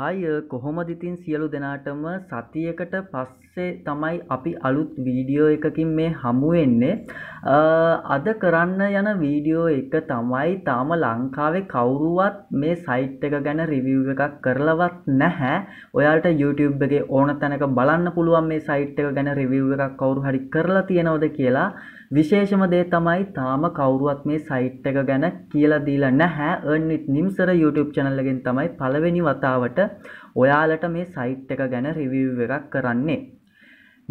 හය කොහොමද ඉතින් සියලු දෙනාටම සතියකට පස්සේ තමයි අපි අලුත් වීඩියෝ එකකින් මේ හමුවෙන්නේ අද කරන්න යන වීඩියෝ එක තමයි තාම ලංකාවේ කවුරුවත් මේ සයිට් එක ගැන රිවිව් එකක් කරලවත් නැහැ ඔයාට YouTube එකේ ඕන තැනක බලන්න පුළුවන් මේ සයිට් එක ගැන රිවිව් එකක් කවුරු හරි කරලා තියෙනවද කියලා විශේෂම දේ තමයි තාම කවුරුවත් මේ සයිට් එක ගැන කියලා දීලා නැහැ earnit nimsara YouTube channel එකෙන් තමයි පළවෙනි වතාවට ඔයාලට මේ සයිට් එක ගැන රිවිව් එකක් කරන්නේ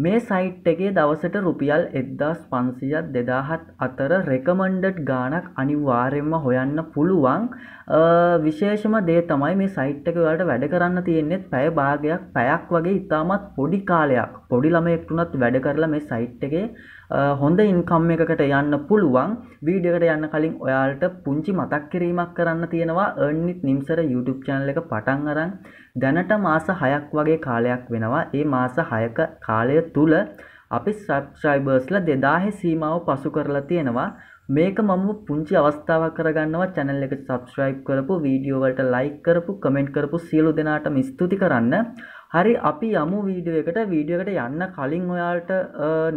මේ සයිට් එකේ දවසට රුපියල් 1500 2000 අතර රෙකමන්ඩඩ් ගාණක් අනිවාර්යයෙන්ම හොයන්න පුළුවන් විශේෂම දේ තමයි මේ සයිට් එක වලට වැඩ කරන්න තියෙන්නේ පැය භාගයක් පැයක් වගේ ඉතාමත් පොඩි කාලයක් පොඩි ළමයෙක් වුණත් වැඩ කරලා මේ සයිට් එකේ හොඳ ඉන්කම් එකකට යන්න පුළුවන් වීඩියකට යන්න කලින් ඔයාලට පුංචි මතක් කිරීමක් කරන්න තියෙනවා එර්නිත් නිම්සර YouTube channel එක පටන් අරන් දැනට මාස 6ක් වගේ කාලයක් වෙනවා. ඒ මාස 6ක කාලය තුල අපි සබ්ස්ක්‍රයිබර්ස්ලා 2000 සීමාව පසු කරලා තියෙනවා. මේක මම පුංචි අවස්ථාවක් කරගන්නවා channel එකට subscribe කරපු වීඩියෝ වලට like කරපු comment කරපු සියලු දෙනාටම ස්තුති කරන්න. හරි අපි යමු වීඩියෝ එකට වීඩියෝ එකට යන්න කලින් ඔයාලට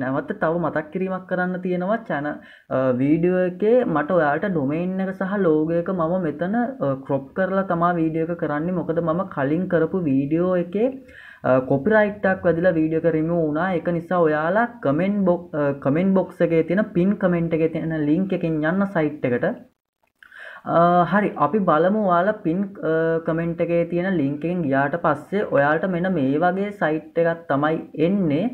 නැවත තව මතක් කිරීමක් කරන්න තියෙනවා channel වීඩියෝ එකේ මට ඔයාලට domain එක සහ logo එක මම මෙතන crop කරලා තමයි වීඩියෝ එක කරන්නේ මොකද මම කලින් කරපු වීඩියෝ එකේ කොපිරයිට්ටක් වැදිලා වීඩියෝ එක රිමූව් වුණා ඒක නිසා ඔයාලා කමෙන්ට් බොක් කමෙන්ට් බොක්ස් එකේ තියෙන පින් කමෙන්ට් එකේ තියෙන ලින්ක් එකෙන් යන්න සයිට් එකට හරි අපි බලමු යාලා පින් කමෙන්ට් එකේ තියෙන ලින්ක් එකෙන් ගියාට පස්සේ ඔයාලට මෙන්න මේ වගේ සයිට් එකක් තමයි එන්නේ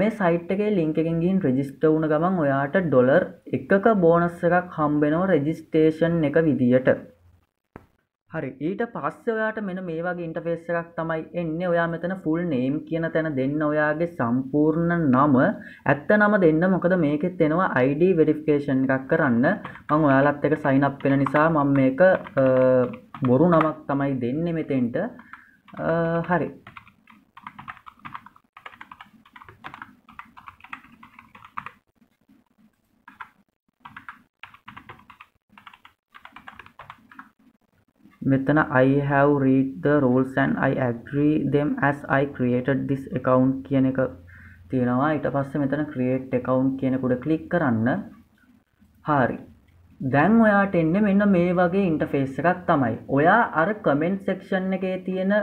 මේ සයිට් එකේ ලින්ක් එකෙන් ගිහින් රෙජිස්ටර් වුණ ගමන් ඔයාට ඩොලර් එකක බෝනස් එකක් හම්බ වෙනවා රෙජිස්ට්‍රේෂන් එක විදියට හරි ඊට පස්ස ඔයාට මෙන මේ වගේ ඉන්ටෆේස් එකක් තමයි එන්න ඔයා මෙතන ෆුල් නේම් කියන තැන දෙන්න ඔයාගේ සම්පූර්ණ නම ඇත්ත නම දෙන්න මොකද මේකෙත් එෙනවා ID වෙඩිෆිකේෂන් එකක් කරන්න මං ඔයාලත් එක සයිනප් වෙන නිසා මං මේක බොරු නමක් තමයි දෙන්න මෙතෙන්ට හරි මෙතන I have read the rules and I agree them as I created this account කියන එක තියෙනවා ඊට පස්සේ මෙතන create account කියන කුඩ ක්ලික් කරන්න හරි දැන් ඔයාට එන්නේ මෙන්න මේ වගේ ඉන්ටර්ෆේස් එකක් තමයි ඔයා අර කමෙන්ට් සෙක්ෂන් එකේ තියෙන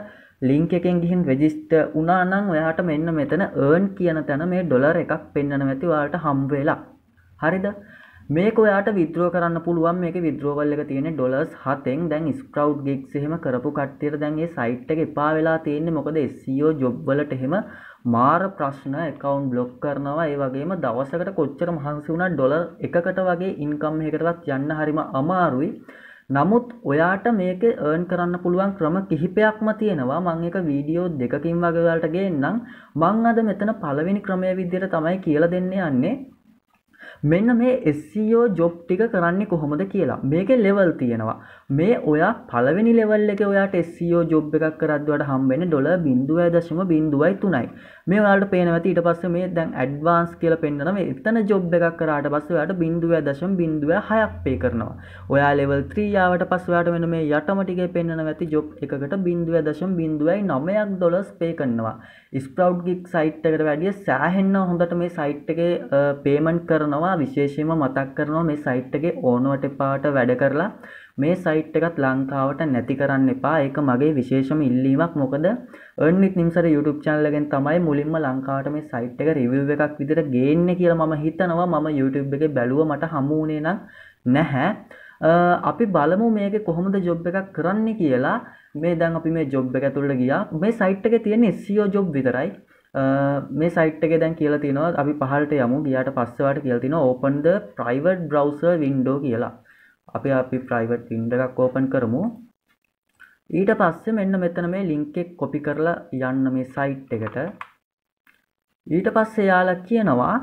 ලිංක් එකෙන් ගිහින් රෙජිස්ටර් වුණා නම් ඔයාට මෙන්න මෙතන earn කියන තැන මේ ඩොලර් එකක් පෙන්වන්න ඇති ඔයාලට හම් වෙලා හරිද මේක ඔයාට විද්‍රෝ කරන්න පුළුවන් මේක විද්‍රෝවල් එක තියෙන ඩොලර්ස් හතෙන් දැන් ස්ක්‍රව් ගික්ස් එහෙම කරපු කට්ටියට දැන් ඒ සයිට් එක එපා වෙලා තියෙන්නේ මොකද SEO ජොබ් වලට එහෙම මාර ප්‍රශ්න account block කරනවා ඒ වගේම දවසකට කොච්චර මහන්සි වුණා ඩොලර් එකකට වගේ income එකකටවත් යන්න හරිම අමාරුයි නමුත් ඔයාට මේක ඒර්න් කරන්න පුළුවන් ක්‍රම කිහිපයක්ම තියෙනවා මං එක වීඩියෝ දෙකකින් වගේ ඔයාලට ගේන්නම් මං අද මෙතන පළවෙනි ක්‍රමයේ විදිහට තමයි කියලා දෙන්න යන්නේ මෙන්න මේ SEO ජොබ් ටික කරන්නේ කොහොමද කියලා මේක ලෙවල් තියෙනවා මේ ඔයා පළවෙනි ලෙවල් එක ඔයාට SEO ජොබ් එකක් කරද්වට හම්බෙන ඩොල බින්දුවය දශම බින්දුවයි තුනයි මේ ඔයාලට පේනවති ඊට පස්සේ මේ දැන් ඇඩ්වාන්ස් කියලා පෙන්න්නන මේ එතන ජොබ් එකක් කරාට පස්සේ ඔයාට බින්දුවය දශම බින්දුවය හයක් පේ කරනවා ඔයා ලෙවල් 3 යාවට පස්සේ ඔයාට මෙන්න මේ යටම ටිකේ පෙන්වන ඇති ජොබ් එකකට බින්දුවය දශම බින්දුවයි 9ක් ඩොලර්ස් පේ කරනවා ස්ප්‍රව් ගික් සයිට් එකට වැඩිය සෑහෙන්න හොඳට මේ සයිට් එක පේමන්ට් කරනවා නිසා විශේෂයෙන්ම මතක් කරනවා මේ සයිට් එකේ ඕනුවට පාට වැඩ කරලා මේ සයිට් එකත් ලංකාවට නැති කරන්න එපා. ඒක මගේ විශේෂම ඉල්ලීමක්. මොකද earn with nimsar YouTube channel එකෙන් තමයි මුලින්ම ලංකාවට මේ සයිට් එක රිවිව් එකක් විදිහට ගේන්නේ කියලා මම හිතනවා. මම YouTube එකේ බැලුවා මට හමු වුණේ නම් නැහැ. අපි බලමු මේක කොහොමද ජොබ් එකක් කරන්න කියලා මේ දැන් අපි මේ ජොබ් එක ඇතුළට ගියා මේ සයිට් එකේ තියෙන SEO ජොබ් විතරයි මේ සයිට්ක දැන් කියල තිනවා අපි පහලට යමු ගියට පස්සවට කියල්තින ඕපන්ද ප්‍රයිවර්ඩ් බ්‍රවසර් වින්ඩෝ කියලා අපි අපි ප්‍රයිවට් වින්ඩක් ඕපන් කරමු ඊට පස්සේ මෙන්න මෙතන මේ ලිංක් එක් කොපි කරලා යන්න මේ සයිට් එකට ඊට පස්සේ යාලා කියනවා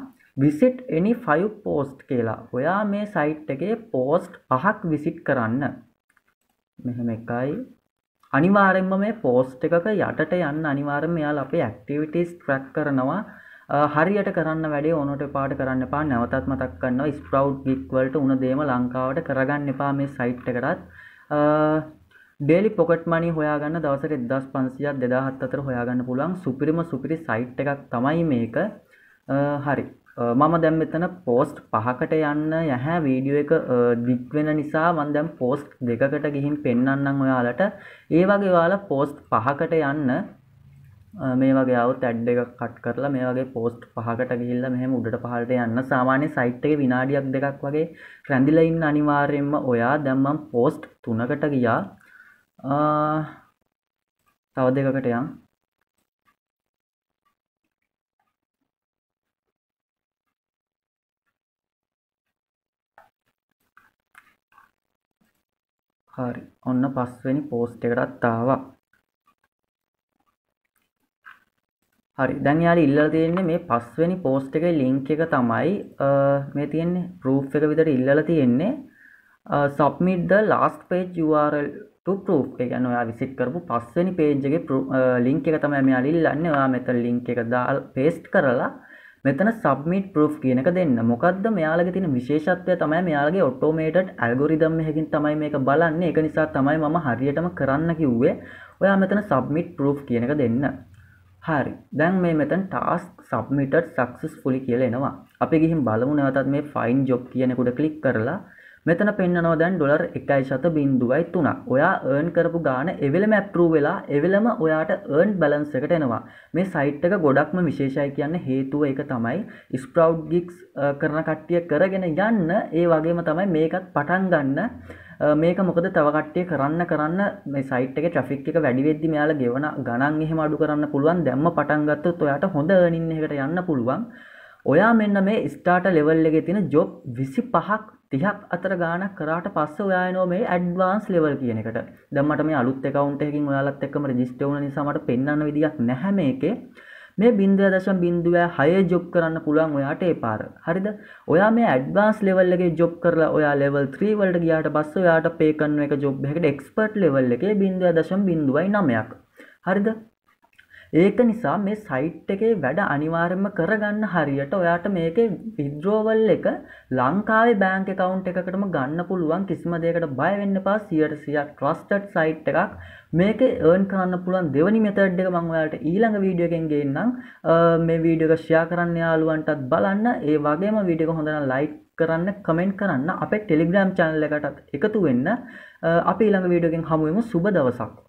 විසිට් එනි ෆයිව් පෝස්ට් කියලා ඔයා මේ සයිට් එකේ පෝස්ට් පහක් විසිට් කරන්න මෙහෙම එකයි අනිවාරෙන්ම මේ පෝස්ට් එකක යටට යන්න අනිවාරම යාල් අපේ ඇක්ටිවිටස් ට්‍රක් කරනවා හරියට කරන්න වැඩේ ඕනට පාට කරන්න පා නැවතත් මතක් කන්න ස්ප්‍රව් ගික්වලට උන දේම ලංකාවට කරගන්න එපා මේ සයිට් එකටත් ඩෙලි පොකට් මනි හොයාගන්න දවසට එදස් පන්සියක් දෙදාහත් අතර හොයාගන්න පුළුවන් සුපිරිම සුපිරි සයිට් එකක් තමයි මේක හරි මම දැම් මෙතන පෝස්ට් පහකට යන්න යැහැ වීඩියෝ එක දික්වෙන නිසා මන් දැම් පෝස්ට් දෙකකට ගිහින් පෙන්න්නම් ඔයාලට ඒ වගේ වාල පෝස්ට් පහකට යන්න මේ වගේ අවුත් ඇඩ් එක කට් කරලා මේ වගේ පෝස්ට් පහකට ගිල්ල මෙහම උඩට පහලට යන්න සාමාන්‍ය සයිට්ගේ විනාඩියක් දෙකක් වගේ රැඳිලයින් අනිවාර්යෙන්ම ඔයා දැම්මම් පෝස්ට් තුනකට ගියා තව දෙකකට යම් හරි ඔන්න පස්වෙනි පෝස්ට් එකටත් ආවා හරි දැන් යාලි ඉල්ලලා තියෙන්නේ මේ පස්වෙනි පෝස්ට් එකේ ලින්ක් එක තමයි මේ තියෙන්නේ proof එක විතර ඉල්ලලා තියෙන්නේ submit the last page URL to proof ඒ කියන්නේ ඔයා විසිට් කරපු පස්වෙනි page එකේ ලින්ක් එක තමයි මෙයාලා ඉල්ලන්නේ ඔයා මෙතන ලින්ක් එක දාලා paste කරලා මෙතන සබ්මිට් ප්‍රෝ් කියනක දෙන්න මොකක්ද මෙයාලගේ තින විශේෂත්වය තමයි මෙයාගේ ඔටෝමේටඩ් ඇල්ගොරිදම් හැකින් තමයි මේක බලන්න එක නිසා තමයි මම හරියටම කරන්න කිව්වේ ඔයා මෙතන සබ්මිට් ප්‍රෝ් කියනක දෙන්න හරි දැන් මේ මෙතන් ටාස්ක් සබ්මිටඩ් සක්සස් ෆොලි කියල එනවා අපි ගිහිම් බලමු නැවතත් මේ ෆයින් ජොබ් කියනකුට කලික් කරලා මෙතන පෙන්න්නනෝ දැන් ඩොලර් එකයි ශත බින්දුවයි තුනක් ඔයා ඒර්න් කරපු ගාන එවෙලම ඇප්ටරූ වෙලා එවෙලම ඔයාට ඒර්න් බැලන්ස එකට එනවා මේ සයිට්ක ගොඩක්ම විශේෂයි කියන්න හේතුව එක තමයි ස්ප්‍රව් ගික්ස් කරන කට්ටිය කරගෙන යන්න ඒ වගේම තමයි මේකත් පටන් ගන්න මේක මොකද තවකට්ටය කරන්න කරන්න මේ සයිට් එක ට්‍රෆික් එක වැඩිවෙද්දි මෙයාලා ගෙවන ගණන් එහෙම අඩු කරන්න පුළුවන් දැම්ම පටන්ගත්තොත් ඔයාට හොඳ නින්න එකට යන්න පුළුවන් ඔයා මෙන්න මේ ස්ටාට ලෙවල් එක තින ජොබ් විසි පහක් තිහක් අතර ගානක් කරාට පස්ස ඔයානෝ මේ ඇඩ්වාන්ස් ලෙවල් කියනකට දම්මට මේ අලුත් එකකවන්ටයකින් ඔයාලත් එක්කම රජිස්ටවන නිසාමට පෙන්න්න විදික් නැහැම එක මේ බින්දුව දශම් බින්දුව හය ජොබ් කරන්න පුළුවන් ඔයාට ඒ පාර හරිද ඔයා මේ ඇඩ්වාන්ස් ලෙවල්ලගේ ජොබ් කරලා ඔයා ලෙවල් ත්‍රීවලට ගියාට බස්ස ඔයාට පේකන්න එක ජොබ් එකට එක්ස්පර්ට් ලෙවල් එක බින්දුව දශම් බිඳුවයි නමයක් හරිද ඒක නිසා මේ සයිට් එකේ වැඩ අනිවාර්යම කරගන්න හරියට ඔයාට මේකේ විද්‍රෝවල් එක ලංකාවේ බෑංක කවුන්් එකකටම ගන්න පුළුවන් කිසිම දෙකට බයවෙන්න පා සියට සියක් ට්‍රස්ටඩ් සයිට් එකක් මේක ඒන් කරන්න පුළුවන් දෙවනි මෙතඩ් එක මං ඔයාට ඊළඟ වීඩියෝකෙන් ගේන්නම් මේ වීඩියෝක ෂයා කරන්න යාළුවන්ටත් බලන්න ඒ වගේම වීඩියක හොඳන ලයිට් කරන්න කමෙන්ට් කරන්න අප ටෙලිග්‍රම් චැනල් එකටත් එකතු වෙන්න අපි ළඟ වීඩියෝගෙන් හමුවම සුබ දවසක්